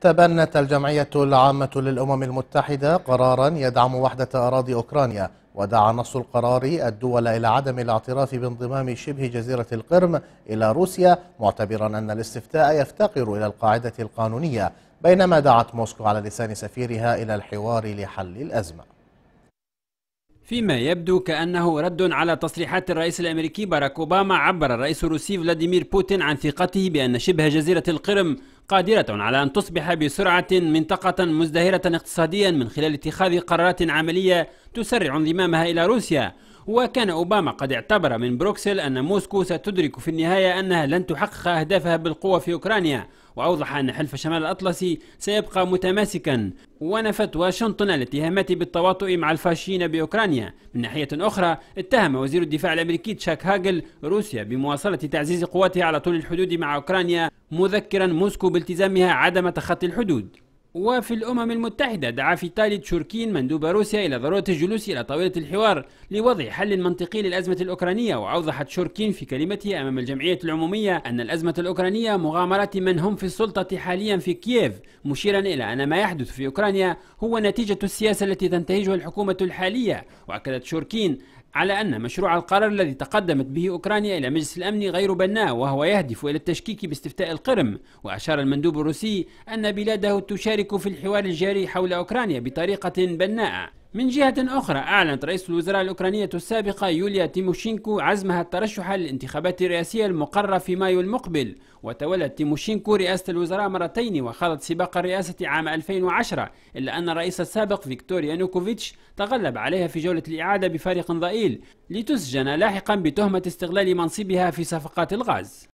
تبنت الجمعية العامة للأمم المتحدة قرارا يدعم وحدة أراضي أوكرانيا ودعا نص القرار الدول إلى عدم الاعتراف بانضمام شبه جزيرة القرم إلى روسيا معتبرا أن الاستفتاء يفتقر إلى القاعدة القانونية بينما دعت موسكو على لسان سفيرها إلى الحوار لحل الأزمة فيما يبدو كأنه رد على تصريحات الرئيس الأمريكي باراك أوباما عبر الرئيس الروسي فلاديمير بوتين عن ثقته بأن شبه جزيرة القرم قادرة على أن تصبح بسرعة منطقة مزدهرة اقتصاديا من خلال اتخاذ قرارات عملية تسرع انضمامها إلى روسيا وكان أوباما قد اعتبر من بروكسل أن موسكو ستدرك في النهاية أنها لن تحقق أهدافها بالقوة في أوكرانيا وأوضح أن حلف شمال الأطلسي سيبقى متماسكا ونفت واشنطن الاتهامات بالتواطؤ مع الفاشيين بأوكرانيا من ناحية أخرى اتهم وزير الدفاع الأمريكي تشاك هاجل روسيا بمواصلة تعزيز قواتها على طول الحدود مع أوكرانيا مذكرا موسكو بالتزامها عدم تخطي الحدود وفي الأمم المتحدة دعا فيتالي تشوركين مندوب روسيا إلى ضرورة الجلوس إلى طاولة الحوار لوضع حل منطقي للأزمة الأوكرانية وأوضحت تشوركين في كلمته أمام الجمعية العمومية أن الأزمة الأوكرانية مغامرة من هم في السلطة حاليا في كييف مشيرا إلى أن ما يحدث في أوكرانيا هو نتيجة السياسة التي تنتهجها الحكومة الحالية وأكدت تشوركين على أن مشروع القرار الذي تقدمت به أوكرانيا إلى مجلس الأمن غير بناء وهو يهدف إلى التشكيك باستفتاء القرم وأشار المندوب الروسي أن بلاده تشارك في الحوار الجاري حول أوكرانيا بطريقة بناءة من جهة أخرى أعلنت رئيس الوزراء الأوكرانية السابقة يوليا تيموشينكو عزمها الترشح للانتخابات الرئاسية المقررة في مايو المقبل وتولت تيموشينكو رئاسة الوزراء مرتين وخاضت سباق الرئاسة عام 2010 إلا أن الرئيس السابق فيكتور يانوكوفيتش تغلب عليها في جولة الإعادة بفارق ضئيل لتسجن لاحقا بتهمة استغلال منصبها في صفقات الغاز